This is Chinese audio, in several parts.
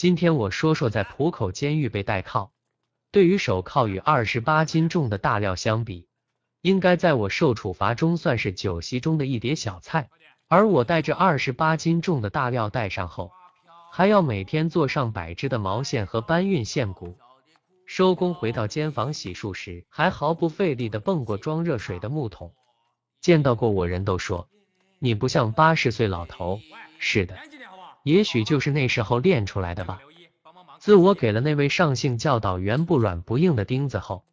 今天我说说在浦口监狱被戴铐。对于手铐与二十八斤重的大料相比，应该在我受处罚中算是酒席中的一碟小菜。而我带着二十八斤重的大料带上后，还要每天做上百只的毛线和搬运线骨。收工回到监房洗漱时，还毫不费力地蹦过装热水的木桶。见到过我人都说，你不像八十岁老头。是的。也许就是那时候练出来的吧。自我给了那位上姓教导员不软不硬的钉子后，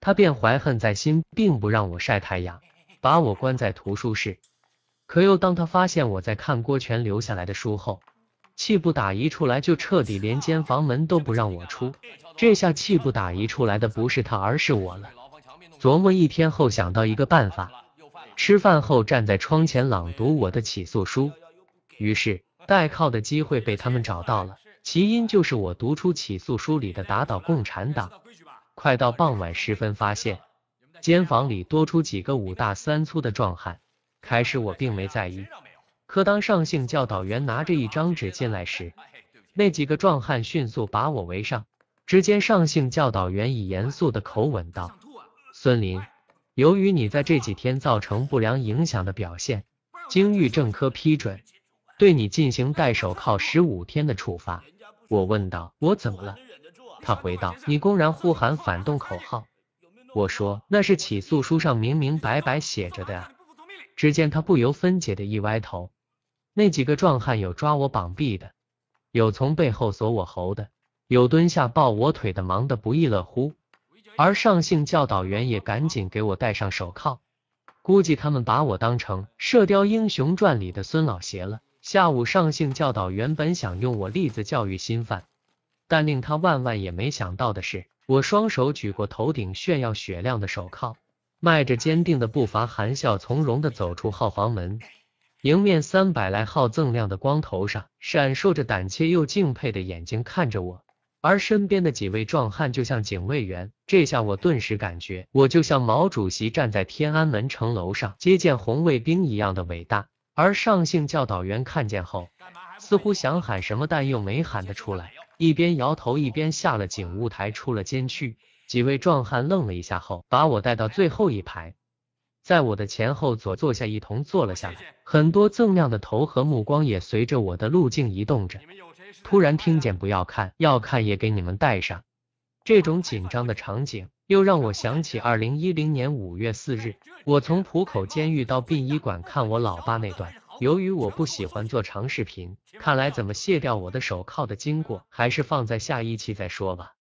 他便怀恨在心，并不让我晒太阳，把我关在图书室。可又当他发现我在看郭全留下来的书后，气不打一处来，就彻底连间房门都不让我出。这下气不打一处来的不是他，而是我了。琢磨一天后，想到一个办法：吃饭后站在窗前朗读我的起诉书。于是。代靠的机会被他们找到了，其因就是我读出起诉书里的“打倒共产党”。快到傍晚时分，发现间房里多出几个五大三粗的壮汉。开始我并没在意，可当上姓教导员拿着一张纸进来时，那几个壮汉迅速把我围上。只见上姓教导员以严肃的口吻道：“孙林，由于你在这几天造成不良影响的表现，经狱政科批准。”对你进行戴手铐十五天的处罚，我问道：“我怎么了？”他回道：“你公然呼喊反动口号。”我说：“那是起诉书上明明白白写着的。”只见他不由分解的一歪头。那几个壮汉有抓我膀臂的，有从背后锁我喉的，有蹲下抱我腿的，忙得不亦乐乎。而上姓教导员也赶紧给我戴上手铐，估计他们把我当成《射雕英雄传》里的孙老邪了。下午上性教导原本想用我例子教育新犯，但令他万万也没想到的是，我双手举过头顶炫耀雪亮的手铐，迈着坚定的步伐，含笑从容地走出号房门。迎面三百来号锃亮的光头上，闪烁着胆怯又敬佩的眼睛看着我，而身边的几位壮汉就像警卫员。这下我顿时感觉，我就像毛主席站在天安门城楼上接见红卫兵一样的伟大。而上姓教导员看见后，似乎想喊什么，但又没喊得出来，一边摇头，一边下了警务台，出了监区。几位壮汉愣了一下后，把我带到最后一排，在我的前后左坐下，一同坐了下来。很多锃亮的头和目光也随着我的路径移动着。突然听见“不要看，要看也给你们带上”，这种紧张的场景。又让我想起二零一零年五月四日，我从浦口监狱到殡仪馆看我老爸那段。由于我不喜欢做长视频，看来怎么卸掉我的手铐的经过，还是放在下一期再说吧。